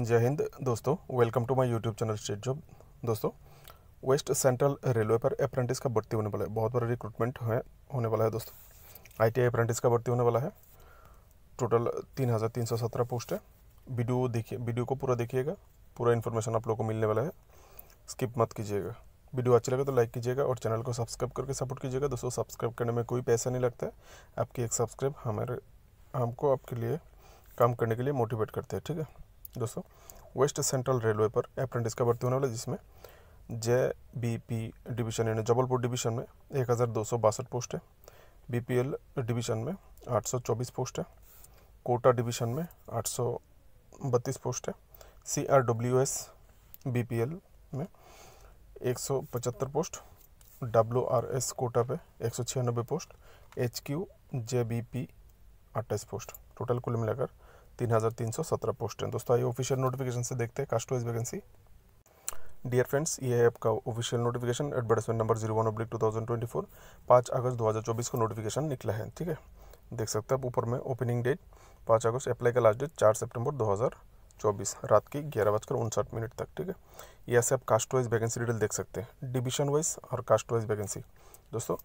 जय हिंद दोस्तों welcome to my YouTube channel state job दोस्तों वेस्ट सेंट्रल रेलवे पर अप्रेंटिस का भर्ती होने वाला है बहुत बड़ा रिक्रूटमेंट है होने वाला है दोस्तों आई टी अप्रेंटिस का भर्ती होने वाला है टोटल तीन हज़ार तीन सौ सत्रह पोस्ट है वीडियो देखिए वीडियो को पूरा देखिएगा पूरा इन्फॉर्मेशन आप लोग को मिलने वाला है स्किप मत कीजिएगा वीडियो अच्छी लगे तो लाइक कीजिएगा और चैनल को सब्सक्राइब करके सपोर्ट कीजिएगा दोस्तों सब्सक्राइब करने में कोई पैसा नहीं लगता है आपकी एक सब्सक्राइब हमारे हमको आपके लिए काम करने के लिए मोटिवेट करते हैं ठीक है दोस्तों वेस्ट सेंट्रल रेलवे पर अप्रेंटिस का भर्ती होने वाला जिसमें जे बी पी डिवीज़न यानी जबलपुर डिवीज़न में एक हज़ार दो सौ बासठ पोस्ट है बी पी एल डिवीज़न में आठ सौ चौबीस पोस्ट है कोटा डिवीज़न में आठ सौ बत्तीस पोस्ट है C R W S B P L में एक सौ पचहत्तर post W R S Kota पे एक सौ छियानबे post H Q J B P अट्ठाईस पोस्ट टोटल कुल मिलाकर तीन हज़ार तीन सौ सत्रह पोस्ट हैं दोस्तों आइए ऑफिशियल नोटिफिकेशन से देखते हैं caste wise vacancy dear friends ये है आपका official notification advertisement number zero one oblique two thousand twenty four पाँच अगस्त दो हज़ार चौबीस को नोटिफिकेशन निकला है ठीक है देख सकते हैं आप ऊपर में ओपनिंग डेट पाँच अगस्त अप्लाई का लास्ट डेट चार सेप्टेम्बर दो हज़ार चौबीस रात की ग्यारह बजकर उनसठ मिनट तक ठीक है यह से आप कास्ट वाइज वैकेंसी डिटेल देख सकते हैं डिविशन वाइज और कास्ट वाइज वैकेंसी दोस्तों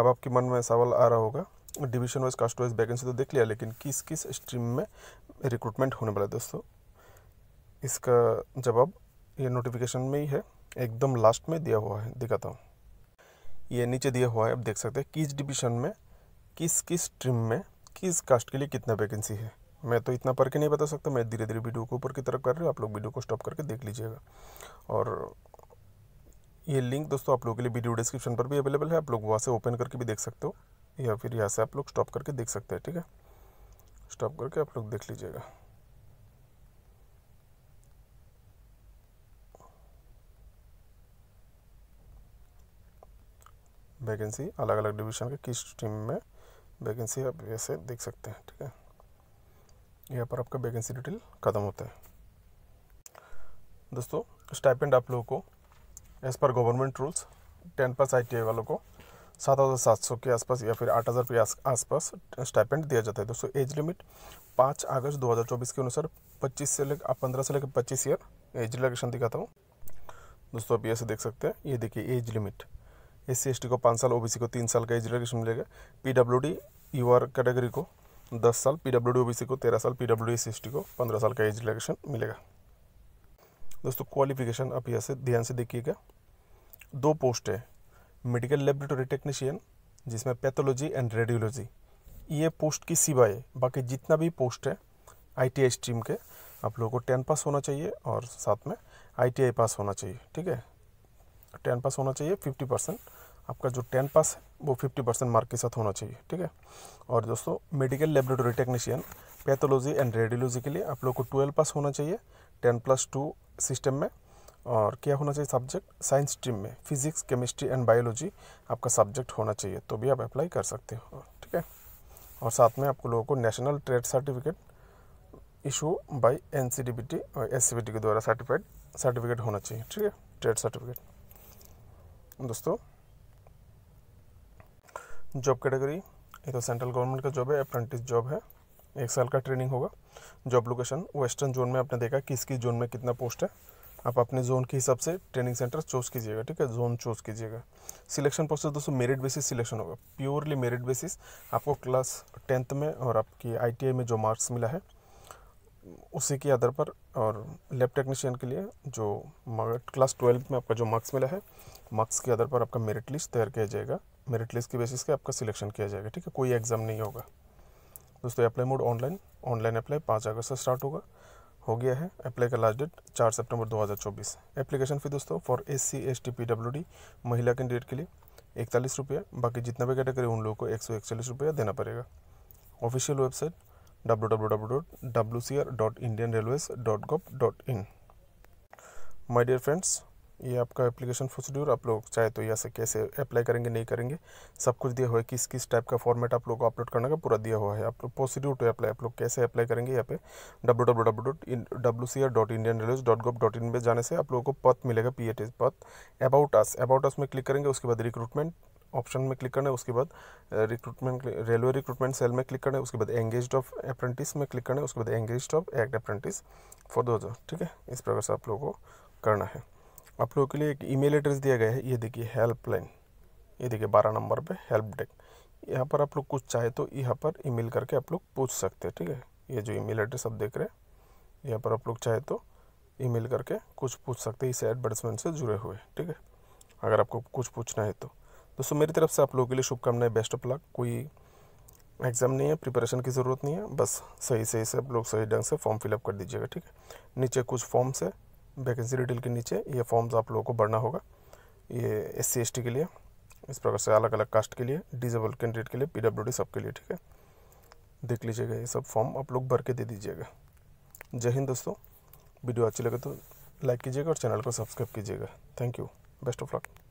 अब आपके मन में सवाल आ रहा होगा division wise caste wise vacancy तो देख लिया लेकिन किस किस स्ट्रीम में रिक्रूटमेंट होने वाला है दोस्तों इसका जवाब ये नोटिफिकेशन में ही है एकदम लास्ट में दिया हुआ है दिखाता हूँ ये नीचे दिया हुआ है आप देख सकते हैं किस डिवीजन में किस किस स्ट्रीम में किस कास्ट के लिए कितना वैकेंसी है मैं तो इतना पढ़ के नहीं बता सकता मैं धीरे धीरे वीडियो को ऊपर की तरफ कर रहा हूँ आप लोग वीडियो को स्टॉप करके देख लीजिएगा और ये लिंक दोस्तों आप लोगों के लिए वीडियो डिस्क्रिप्शन पर भी अवेलेबल है आप लोग वहाँ से ओपन करके भी देख सकते हो या फिर यहाँ से आप लोग स्टॉप करके देख सकते हैं ठीक है स्टॉप करके आप लोग देख लीजिएगा वैकेंसी अलग अलग डिवीज़न के किस टीम में वैकेंसी आप ऐसे देख सकते हैं ठीक है यहाँ पर आपका वैकेंसी डिटेल ख़त्म होता है दोस्तों स्टाइपेंड आप लोगों को as per government rules ten pass I वालों को सात हज़ार सात सौ के आसपास या फिर आठ हज़ार के आसपास स्टाइपेंट दिया जाता है दोस्तों एज लिमिट पाँच अगस्त दो हज़ार चौबीस के अनुसार पच्चीस से लेकर पंद्रह से लेकर पच्चीस ईयर एज रिलेक्शन दिखाता हूँ दोस्तों अभी यहाँ देख सकते हैं ये देखिए एज लिमिट एस सी को पाँच साल ओ को तीन साल का एज रिलेक्शन मिलेगा P W D U R category को दस साल पी डब्ल्यू डी को तेरह साल पी डब्ल्यू डी को पंद्रह साल का एज रिलेक्शन मिलेगा दोस्तों क्वालिफिकेशन आप यहाँ से ध्यान से देखिएगा दो पोस्ट है मेडिकल लेबोरेटरी टेक्नीशियन जिसमें पैथोलॉजी एंड रेडियोलॉजी ये पोस्ट की सिवाय बाकी जितना भी पोस्ट है आई स्ट्रीम के आप लोगों को टेन पास होना चाहिए और साथ में आई पास होना चाहिए ठीक है टेन पास होना चाहिए फिफ्टी परसेंट आपका जो टेन पास है वो फिफ्टी परसेंट मार्क के साथ होना चाहिए ठीक है और दोस्तों medical laboratory technician pathology and radiology के लिए आप लोग को ट्वेल्व पास होना चाहिए टेन प्लस टू सिस्टम में और क्या होना चाहिए सब्जेक्ट साइंस स्ट्रीम में फिजिक्स केमिस्ट्री एंड बायोलॉजी आपका सब्जेक्ट होना चाहिए तो भी आप अप्लाई कर सकते हो ठीक है और साथ में आपको लोगों को national trade certificate issue by N C D B T और एस सी बी टी के द्वारा सर्टिफाइड सर्टिफिकेट होना चाहिए ठीक है ट्रेड सर्टिफिकेट दोस्तों जॉब कैटेगरी ये तो सेंट्रल गवर्नमेंट का जॉब है अप्रेंटिस जॉब है एक साल का ट्रेनिंग होगा जॉब लोकेशन वेस्टर्न जोन में आपने देखा किस किस जोन में कितना पोस्ट है आप अपने जोन के हिसाब से ट्रेनिंग सेंटर चूज़ कीजिएगा ठीक है जोन चूज़ कीजिएगा सिलेक्शन प्रोसेस दोस्तों मेरिट बेसिस सिलेक्शन होगा प्योरली मेरिट बेसिस आपको क्लास टेंथ में और आपकी आई में जो मार्क्स मिला है उसी के आधार पर और लैब टेक्नीशियन के लिए जो क्लास ट्वेल्थ में आपका जो मार्क्स मिला है मार्क्स के आधार पर आपका मेरिट लिस्ट तैयार किया जाएगा मेरिट लिस्ट के बेसिस पे आपका सिलेक्शन किया जाएगा ठीक है कोई एग्ज़ाम नहीं होगा दोस्तों apply mode online online apply पाँच अगस्त से स्टार्ट होगा हो गया है अप्लाई का लास्ट डेट चार सितंबर 2024 एप्लीकेशन फी दोस्तों for S C S T P W D महिला कैंडिडेट के लिए इकतालीस रुपये बाकी जितना भी कैटेगरी उन लोगों को एक सौ इकतालीस रुपया देना पड़ेगा official website W W W dot W C R dot Indian railways dot gov dot in my dear friends ये आपका एप्लीकेशन प्रोसीड्यूर आप लोग चाहे तो यहाँ से कैसे अप्लाई करेंगे नहीं करेंगे सब कुछ दिया हुआ है किस किस टाइप का फॉर्मेट आप लोग को अपलोड करने का पूरा दिया हुआ है आप लोग प्रोसीड्यूर टू अप्लाई आप लोग कैसे अप्लाई करेंगे यहाँ पे W W W dot in W C R dot Indian dot dot in जाने से आप लोगों को पथ मिलेगा पी एट पथ अबाउट अस अबाउट अस में क्लिक करेंगे उसके बाद रिक्रूटमेंट ऑप्शन में क्लिक करना है उसके बाद रिक्रूटमेंट रेलवे रिक्रूटमेंट सेल में क्लिक करना है उसके बाद एंगेज ऑफ अप्रेंटिस में क्लिक करना है उसके बाद engage of act apprentice for दो ठीक है इस प्रकार से आप लोगों को करना है आप लोगों के लिए एक ईमेल एड्रेस दिया गया है ये देखिए हेल्पलाइन ये देखिए बारह नंबर पे हेल्प डेस्क यहाँ पर आप लोग कुछ चाहे तो यहाँ पर ईमेल करके आप लोग पूछ सकते हैं ठीक है ये जो ईमेल एड्रेस आप देख रहे हैं यहाँ पर आप लोग चाहे तो ईमेल करके कुछ पूछ सकते हैं इस एडवर्टाइजमेंट से जुड़े हुए ठीक है अगर आपको कुछ पूछना है तो दोस्तों मेरी तरफ से आप लोगों के लिए शुभकामनाएं बेस्ट ऑफ लक कोई एग्ज़ाम नहीं है प्रिपरेशन की ज़रूरत नहीं है बस सही सही से आप लोग सही ढंग से फॉर्म फिलअप कर दीजिएगा ठीक है नीचे कुछ फॉर्म्स है वैकेंसी डिटेल के नीचे ये फॉर्म्स आप लोगों को भरना होगा ये एस सी के लिए इस प्रकार से अलग अलग कास्ट के लिए डिजेबल कैंडिडेट के लिए पी डब्ल्यू सब के लिए ठीक है देख लीजिएगा ये सब फॉर्म आप लोग भर के दे दीजिएगा जय हिंद दोस्तों वीडियो अच्छी लगे तो लाइक कीजिएगा और चैनल को सब्सक्राइब कीजिएगा thank you best of luck